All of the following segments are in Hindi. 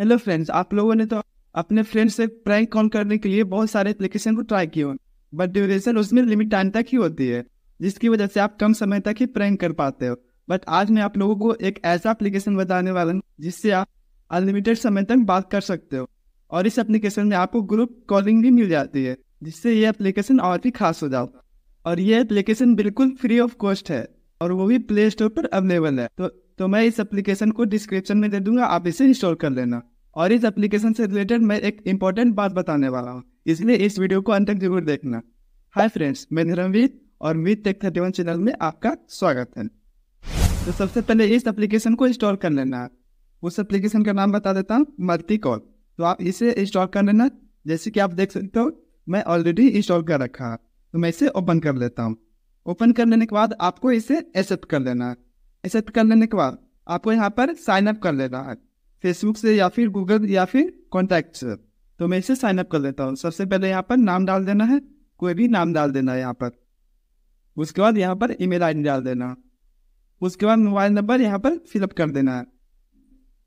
हेलो फ्रेंड्स आप लोगों ने तो अपने फ्रेंड्स से प्रैंक कॉल करने के लिए बहुत सारे एप्लीकेशन को ट्राई किए बट ड्यूरेशन उसमें लिमिट टाइम तक ही होती है जिसकी वजह से आप कम समय तक ही प्रैंक कर पाते हो बट आज मैं आप लोगों को एक ऐसा एप्लीकेशन बताने वाला हूँ जिससे आप अनलिमिटेड समय तक बात कर सकते हो और इस एप्लीकेशन में आपको ग्रुप कॉलिंग भी मिल जाती है जिससे ये एप्लीकेशन और भी खास हो जाता और ये एप्लीकेशन बिल्कुल फ्री ऑफ कॉस्ट है और वो भी प्ले स्टोर पर अवेलेबल है तो तो मैं इस एप्लीकेशन को डिस्क्रिप्शन में दे दूंगा आप इसे इंस्टॉल कर लेना और इस एप्लीकेशन से रिलेटेड मैं एक इंपॉर्टेंट बात बताने वाला हूँ इसलिए इस वीडियो को अंत तक जरूर देखना हाय फ्रेंड्स मैं निरमवीर और Meet tech thirty one channel में आपका स्वागत है तो सबसे पहले इस एप्लीकेशन को इंस्टॉल कर लेना है उस एप्लीकेशन का नाम बता देता हूँ मल्टी कॉल तो आप इसे इंस्टॉल कर लेना जैसे कि आप देख सकते हो मैं ऑलरेडी इंस्टॉल कर रखा तो मैं इसे ओपन कर लेता हूँ ओपन कर लेने के बाद आपको इसे एक्सेप्ट कर लेना है एक्सेप्ट कर लेने के बाद आपको यहाँ पर साइन अप कर लेना है फेसबुक से या फिर गूगल या फिर कॉन्टैक्ट से तो मैं इसे साइन अप कर लेता हूँ सबसे पहले यहाँ पर नाम डाल देना है कोई भी नाम डाल देना है यहाँ पर उसके बाद यहाँ पर ईमेल आईडी डाल देना उसके बाद मोबाइल नंबर यहाँ पर फिलअप कर देना है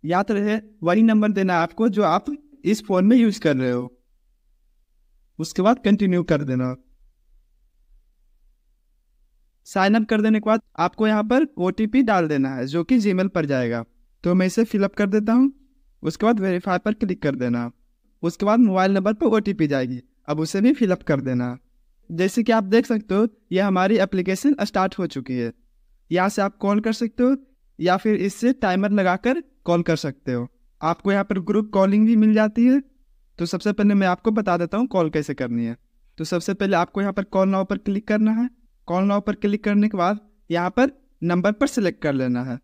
याद रहे वही नंबर देना है आपको जो आप इस फ़ोन में यूज़ कर रहे हो उसके बाद कंटिन्यू कर देना साइन अप कर देने के बाद आपको यहाँ पर ओ डाल देना है जो कि जीमेल पर जाएगा तो मैं इसे फिलअप कर देता हूँ उसके बाद वेरीफाई पर क्लिक कर देना उसके बाद मोबाइल नंबर पर ओ जाएगी अब उसे भी फिलअप कर देना जैसे कि आप देख सकते हो ये हमारी एप्लीकेशन स्टार्ट हो चुकी है यहाँ से आप कॉल कर सकते हो या फिर इससे टाइमर लगाकर कॉल कर सकते हो आपको यहाँ पर ग्रुप कॉलिंग भी मिल जाती है तो सबसे पहले मैं आपको बता देता हूँ कॉल कैसे करनी है तो सबसे पहले आपको यहाँ पर कॉल नाव पर क्लिक करना है कॉल नाव पर क्लिक करने के बाद यहाँ पर नंबर पर सिलेक्ट कर लेना है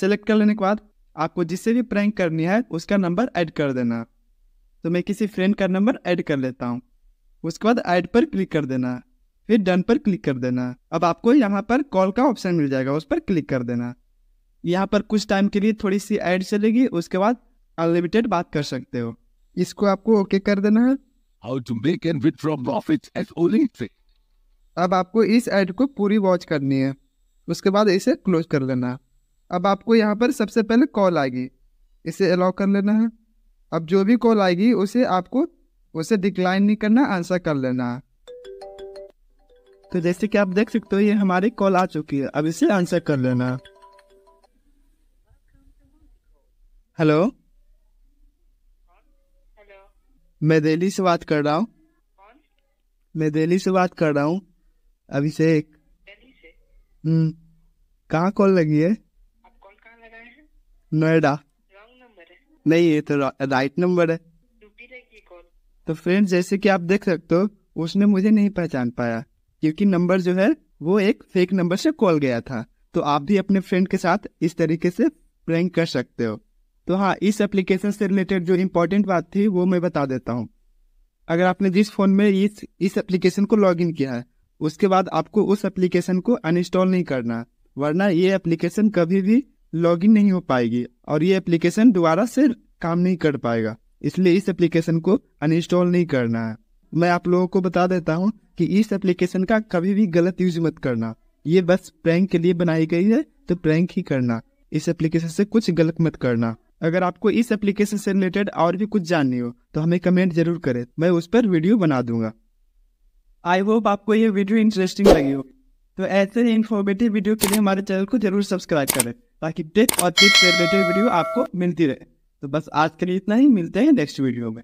सिलेक्ट कर लेने के बाद आपको जिससे भी प्रैंक करनी है उसका नंबर ऐड कर देना तो मैं किसी फ्रेंड का नंबर ऐड कर लेता हूँ उसके बाद ऐड पर क्लिक कर देना फिर डन पर क्लिक कर देना अब आपको यहाँ पर कॉल का ऑप्शन मिल जाएगा उस पर क्लिक कर देना यहाँ पर कुछ टाइम के लिए थोड़ी सी ऐड चलेगी उसके बाद अनलिमिटेड बात कर सकते हो इसको आपको ओके कर देना है How to make and withdraw profits profit at अब आपको इस ऐड को पूरी वॉच करनी है उसके बाद इसे क्लोज कर लेना अब आपको यहाँ पर सबसे पहले कॉल आएगी इसे अलाउ कर लेना है अब जो भी कॉल आएगी उसे आपको उसे डिक्लाइन नहीं करना आंसर कर लेना है तो जैसे कि आप देख सकते हो ये हमारी कॉल आ चुकी है अब इसे आंसर कर लेना हेलो मैं दिल्ली से बात कर रहा हूँ मैं दिल्ली से बात कर रहा हूँ अभिषेक एक हम्म। कहाँ कॉल लगी है नोएडा नहीं ये तो रा, राइट नंबर है तो फ्रेंड्स जैसे कि आप देख सकते हो उसने मुझे नहीं पहचान पाया क्योंकि नंबर जो है वो एक फेक नंबर से कॉल गया था तो आप भी अपने फ्रेंड के साथ इस तरीके से प्रैंक कर सकते हो तो हाँ इस एप्लीकेशन से रिलेटेड जो इम्पोर्टेंट बात थी वो मैं बता देता हूँ अगर आपने जिस फ़ोन में इस इस एप्लीकेशन को लॉग किया है उसके बाद आपको उस एप्लीकेशन को अनइंस्टॉल नहीं करना वरना ये एप्लीकेशन कभी भी लॉगिन नहीं हो पाएगी और ये एप्लीकेशन दोबारा से काम नहीं कर पाएगा इसलिए इस एप्लीकेशन को अनइंस्टॉल नहीं करना है मैं आप लोगों को बता देता हूँ कि इस एप्लीकेशन का कभी भी गलत यूज मत करना ये बस प्रैंक के लिए बनाई गई है तो प्रैंक ही करना इस एप्लीकेशन से कुछ गलत मत करना अगर आपको इस एप्लीकेशन से रिलेटेड और भी कुछ जाननी हो तो हमें कमेंट जरूर करें मैं उस पर वीडियो बना दूंगा आई होप आपको ये वीडियो इंटरेस्टिंग लगी हो तो ऐसे ही इन्फॉर्मेटिव वीडियो के लिए हमारे चैनल को जरूर सब्सक्राइब करें ताकि टिप और टिप से रिलेटेड वीडियो आपको मिलती रहे तो बस आज के लिए इतना ही मिलते हैं नेक्स्ट वीडियो में